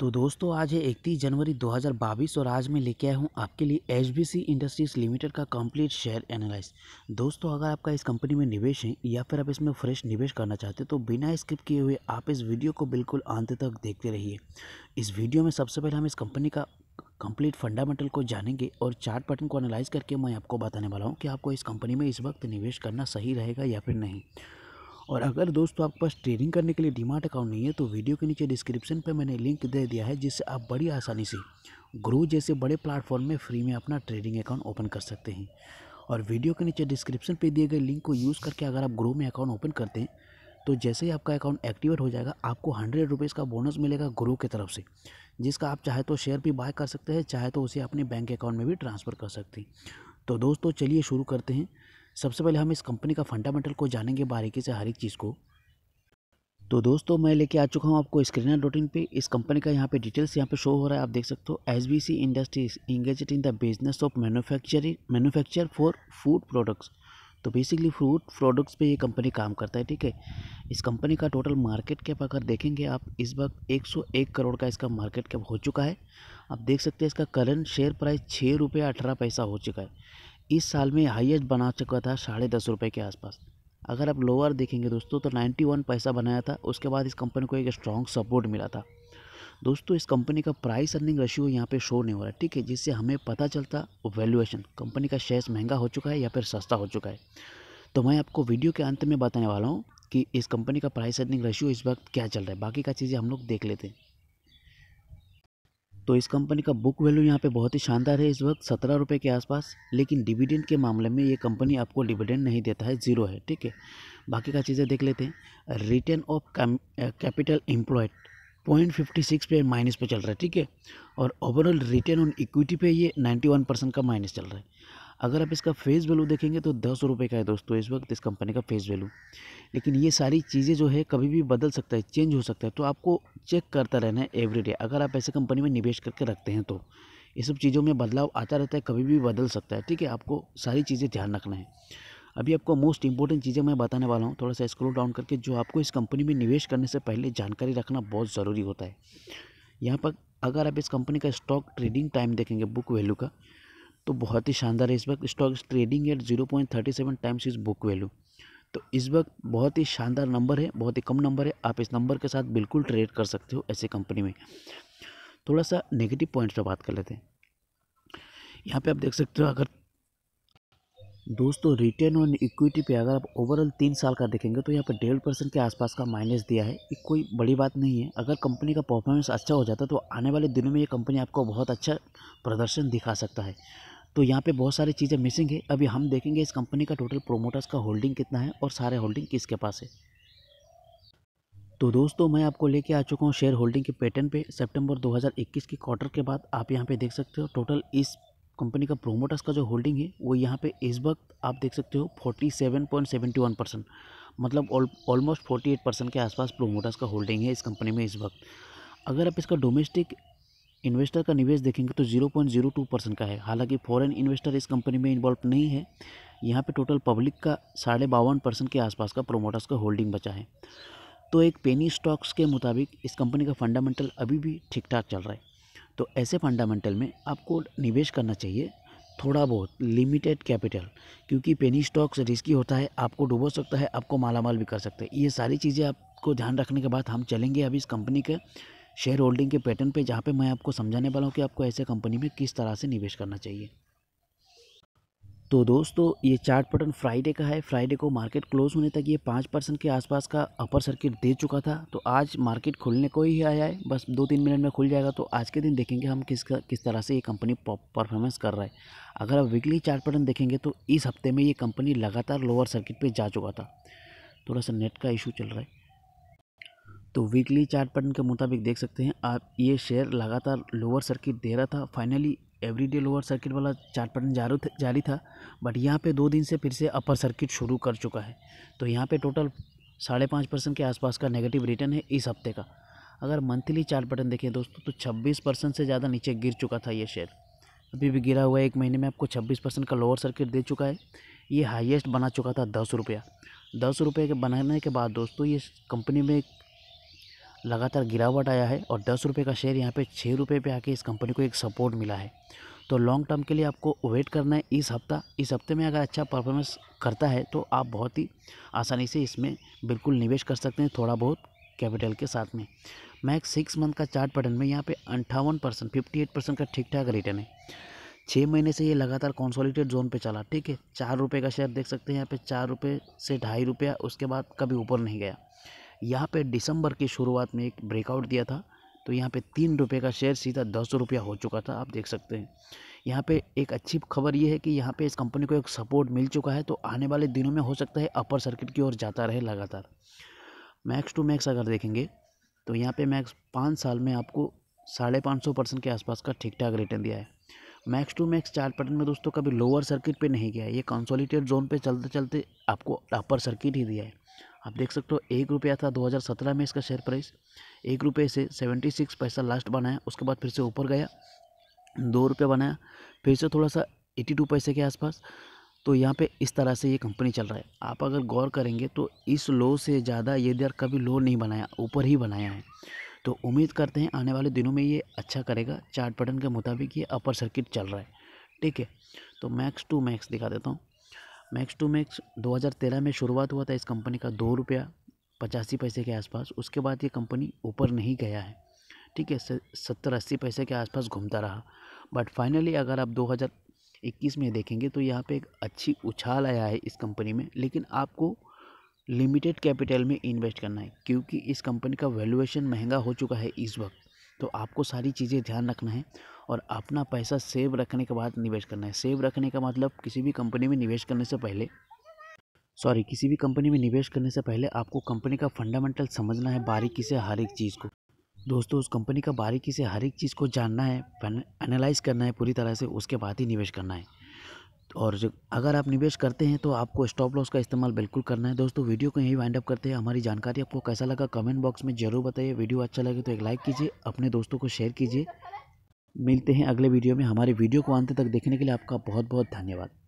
तो दोस्तों आज है इकतीस जनवरी 2022 और आज मैं लेके आया हूँ आपके लिए एच इंडस्ट्रीज लिमिटेड का कंप्लीट शेयर एनालाइज दोस्तों अगर आपका इस कंपनी में निवेश है या फिर आप इसमें फ्रेश निवेश करना चाहते हैं तो बिना स्किप किए हुए आप इस वीडियो को बिल्कुल अंत तक देखते रहिए इस वीडियो में सबसे पहले हम इस कंपनी का कंप्लीट फंडामेंटल को जानेंगे और चार्ट पैटर्न को एनालाइज करके मैं आपको बताने वाला हूँ कि आपको इस कंपनी में इस वक्त निवेश करना सही रहेगा या फिर नहीं और अगर दोस्तों आपके पास ट्रेडिंग करने के लिए डिमार्ट अकाउंट नहीं है तो वीडियो के नीचे डिस्क्रिप्शन पर मैंने लिंक दे दिया है जिससे आप बड़ी आसानी से ग्रो जैसे बड़े प्लेटफॉर्म में फ्री में अपना ट्रेडिंग अकाउंट ओपन कर सकते हैं और वीडियो के नीचे डिस्क्रिप्शन पर दिए गए लिंक को यूज़ करके अगर आप ग्रो में अकाउंट ओपन करते हैं तो जैसे ही आपका अकाउंट एक्टिवेट हो जाएगा आपको हंड्रेड रुपीज़ का बोनस मिलेगा ग्रो की तरफ से जिसका आप चाहे तो शेयर भी बाय कर सकते हैं चाहे तो उसे अपने बैंक अकाउंट में भी ट्रांसफ़र कर सकते हैं तो दोस्तों चलिए शुरू करते हैं सबसे पहले हम इस कंपनी का फंडामेंटल को जानेंगे बारीकी से हर एक चीज़ को तो दोस्तों मैं लेके आ चुका हूँ आपको स्क्रीन डॉट इन पर इस कंपनी का यहाँ पे डिटेल्स यहाँ पे शो हो रहा है आप देख सकते हो S B C industries engaged in the business of manufacturing manufacture for food products तो बेसिकली फ्रूट प्रोडक्ट्स पे ये कंपनी काम करता है ठीक है इस कंपनी का टोटल मार्केट कैप अगर देखेंगे आप इस वक्त 101 करोड़ का इसका मार्केट कैप हो चुका है आप देख सकते हैं इसका करंट शेयर प्राइस छः रुपये अठारह पैसा हो चुका है इस साल में हाईएस्ट बना चुका था साढ़े दस रुपये के आसपास अगर आप लोअर देखेंगे दोस्तों तो 91 पैसा बनाया था उसके बाद इस कंपनी को एक स्ट्रॉन्ग सपोर्ट मिला था दोस्तों इस कंपनी का प्राइस अर्निंग रेशियो यहाँ पे शो नहीं हो रहा है ठीक है जिससे हमें पता चलता वैल्यूएशन कंपनी का शेयर्स महंगा हो चुका है या फिर सस्ता हो चुका है तो मैं आपको वीडियो के अंत में बताने वाला हूँ कि इस कंपनी का प्राइस अर्निंग रेशियो इस वक्त क्या चल रहा है बाकी का चीज़ें हम लोग देख लेते हैं तो इस कंपनी का बुक वैल्यू यहाँ पे बहुत ही शानदार है इस वक्त सत्रह रुपये के आसपास लेकिन डिविडेंड के मामले में ये कंपनी आपको डिविडेंड नहीं देता है जीरो है ठीक है बाकी का चीज़ें देख लेते हैं return of capital employed point fifty six पे माइनस पे चल रहा है ठीक है और ओवरऑल रिटर्न ऑन इक्विटी पे ये नाइन्टी वन परसेंट का माइनस चल रहा है अगर आप इसका फेस वैल्यू देखेंगे तो दस रुपये का है दोस्तों इस वक्त इस कंपनी का फेस वैल्यू लेकिन ये सारी चीज़ें जो है कभी भी बदल सकता है चेंज हो सकता है तो आपको चेक करता रहना है एवरीडे अगर आप ऐसे कंपनी में निवेश करके रखते हैं तो ये सब चीज़ों में बदलाव आता रहता है कभी भी बदल सकता है ठीक है आपको सारी चीज़ें ध्यान रखना है अभी आपको मोस्ट इंपॉर्टेंट चीज़ें मैं बताने वाला हूँ थोड़ा सा स्क्रोल डाउन करके जो आपको इस कंपनी में निवेश करने से पहले जानकारी रखना बहुत ज़रूरी होता है यहाँ पर अगर आप इस कंपनी का स्टॉक ट्रेडिंग टाइम देखेंगे बुक वैल्यू का तो बहुत ही शानदार है इस वक्त stock trading at zero point thirty seven times is book value तो इस वक्त बहुत ही शानदार नंबर है बहुत ही कम नंबर है आप इस नंबर के साथ बिल्कुल ट्रेड कर सकते हो ऐसे कंपनी में थोड़ा सा नेगेटिव पॉइंट्स पर बात कर लेते हैं यहाँ पर आप देख सकते हो अगर दोस्तों रिटर्न ऑन इक्विटी पे अगर आप ओवरऑल तीन साल का देखेंगे तो यहाँ पर डेढ़ परसेंट के आसपास का माइनस दिया है ये कोई बड़ी बात नहीं है अगर कंपनी का परफॉर्मेंस अच्छा हो जाता तो आने वाले दिनों में ये कंपनी आपको बहुत अच्छा प्रदर्शन दिखा सकता है तो यहाँ पे बहुत सारी चीज़ें मिसिंग है अभी हम देखेंगे इस कंपनी का टोटल प्रोमोटर्स का होल्डिंग कितना है और सारे होल्डिंग किसके पास है तो दोस्तों मैं आपको लेके आ चुका हूँ शेयर होल्डिंग के पैटर्न पे सितंबर 2021 के क्वार्टर के बाद आप यहाँ पे देख सकते हो टोटल इस कंपनी का प्रोमोटर्स का जो होल्डिंग है वो यहाँ पे इस वक्त आप देख सकते हो 47.71 परसेंट मतलब ऑलमोस्ट 48 परसेंट के आसपास प्रोमोटर्स का होल्डिंग है इस कंपनी में इस वक्त अगर आप इसका डोमेस्टिक इन्वेस्टर का निवेश देखेंगे तो zero point zero two percent का है हालांकि फॉरेन इन्वेस्टर इस कंपनी में इन्वॉल्व नहीं है यहाँ पे टोटल पब्लिक का साढ़े बावन परसेंट के आसपास का प्रोमोटर्स का होल्डिंग बचा है तो एक पेनी स्टॉक्स के मुताबिक इस कंपनी का फंडामेंटल अभी भी ठीक ठाक चल रहा है तो ऐसे फंडामेंटल में आपको निवेश करना चाहिए थोड़ा बहुत लिमिटेड कैपिटल क्योंकि पेनी स्टॉक्स रिस्की होता है आपको डुबो सकता है आपको मालामाल भी कर सकते हैं ये सारी चीज़ें आपको ध्यान रखने के बाद हम चलेंगे अभी इस कंपनी के शेयर होल्डिंग के पैटर्न पे जहाँ पे मैं आपको समझाने वाला हूँ कि आपको ऐसे कंपनी में किस तरह से निवेश करना चाहिए तो दोस्तों ये चार्ट पैटर्न फ्राइडे का है फ्राइडे को मार्केट क्लोज होने तक ये पाँच परसेंट के आसपास का अपर सर्किट दे चुका था तो आज मार्केट खुलने को ही आया है बस दो तीन मिनट में खुल जाएगा तो आज के दिन देखेंगे हम किस किस तरह से ये कंपनी परफॉर्मेंस कर रहा है अगर आप वीकली चार्ट पैटर्न देखेंगे तो इस हफ्ते में ये कंपनी लगातार लोअर सर्किट पर जा चुका था थोड़ा सा नेट का इशू चल रहा है तो वीकली चार्ट पैटर्न के मुताबिक देख सकते हैं आप ये शेयर लगातार लोअर सर्किट दे रहा था फाइनली एवरीडे लोअर सर्किट वाला चार्ट पैटर्न जारी था बट यहाँ पे दो दिन से फिर से अपर सर्किट शुरू कर चुका है तो यहाँ पे टोटल साढ़े पाँच परसेंट के आसपास का नेगेटिव रिटर्न है इस हफ्ते का अगर मंथली चार्ट पैटर्न देखें दोस्तों तो छब्बीस परसेंट से ज़्यादा नीचे गिर चुका था ये शेयर अभी भी गिरा हुआ है एक महीने में आपको छब्बीस परसेंट का लोअर सर्किट दे चुका है ये हाइएस्ट बना चुका था दस रुपया दस रुपये के बनाने के बाद दोस्तों ये कंपनी में लगातार गिरावट आया है और दस रुपये का शेयर यहाँ पे छः रुपये पर आके इस कंपनी को एक सपोर्ट मिला है तो लॉन्ग टर्म के लिए आपको वेट करना है इस हफ्ता इस हफ्ते में अगर अच्छा परफॉर्मेंस करता है तो आप बहुत ही आसानी से इसमें बिल्कुल निवेश कर सकते हैं थोड़ा बहुत कैपिटल के साथ में मैक्स सिक्स मंथ का चार्ट पटन में यहाँ पे अंठावन परसेंट फिफ्टी एट परसेंट का ठीक ठाक रिटर्न है छः महीने से ये लगातार कॉन्सोलिटेड जोन पे चला ठीक है चार रुपये का शेयर देख सकते हैं यहाँ पे चार रुपये से ढाई रुपया उसके बाद कभी ऊपर नहीं गया यहाँ पे दिसंबर की शुरुआत में एक ब्रेकआउट दिया था तो यहाँ पे तीन रुपये का शेयर सीधा दस रुपया हो चुका था आप देख सकते हैं यहाँ पे एक अच्छी खबर ये है कि यहाँ पे इस कंपनी को एक सपोर्ट मिल चुका है तो आने वाले दिनों में हो सकता है अपर सर्किट की ओर जाता रहे लगातार मैक्स टू मैक्स अगर देखेंगे तो यहाँ पर मैक्स पाँच साल में आपको साढ़े पाँच सौ के आसपास का ठीक ठाक रिटर्न दिया है max to max chart pattern में दोस्तों कभी लोअर सर्किट पे नहीं गया है ये कंसोलिडेटेड जोन पे चलते चलते आपको अपर सर्किट ही दिया है आप देख सकते हो एक रुपया था 2017 में इसका शेयर प्राइस एक रुपये से 76 पैसा लास्ट बनाया उसके बाद फिर से ऊपर गया दो रुपये बनाया फिर से थोड़ा सा 82 पैसे के आसपास तो यहाँ पे इस तरह से ये कंपनी चल रहा है आप अगर गौर करेंगे तो इस लो से ज़्यादा ये दर कभी लो नहीं बनाया ऊपर ही बनाया है तो उम्मीद करते हैं आने वाले दिनों में ये अच्छा करेगा चार्ट पैटर्न के मुताबिक ये अपर सर्किट चल रहा है ठीक है तो मैक्स टू मैक्स दिखा देता हूँ मैक्स टू मैक्स 2013 में शुरुआत हुआ था इस कंपनी का दो रुपया पचासी पैसे के आसपास उसके बाद ये कंपनी ऊपर नहीं गया है ठीक है सत्तर अस्सी पैसे के आसपास घूमता रहा बट फाइनली अगर आप 2021 में देखेंगे तो यहाँ पे एक अच्छी उछाल आया है इस कंपनी में लेकिन आपको लिमिटेड कैपिटल में इन्वेस्ट करना है क्योंकि इस कंपनी का वैल्यूएशन महंगा हो चुका है इस वक्त तो आपको सारी चीज़ें ध्यान रखना है और अपना पैसा सेव रखने के बाद निवेश करना है सेव रखने का मतलब किसी भी कंपनी में निवेश करने से पहले सॉरी किसी भी कंपनी में निवेश करने से पहले आपको कंपनी का फंडामेंटल समझना है बारीकी से हर एक चीज़ को दोस्तों उस कंपनी का बारीकी से हर एक चीज़ को जानना है एनालाइज करना है पूरी तरह से उसके बाद ही निवेश करना है और अगर आप निवेश करते हैं तो आपको स्टॉप लॉस का इस्तेमाल बिल्कुल करना है दोस्तों वीडियो को यही वाइंड अप करते हैं हमारी जानकारी आपको कैसा लगा कमेंट बॉक्स में ज़रूर बताइए वीडियो अच्छा लगे तो एक लाइक कीजिए अपने दोस्तों को शेयर कीजिए मिलते हैं अगले वीडियो में हमारे वीडियो को अंत तक देखने के लिए आपका बहुत बहुत धन्यवाद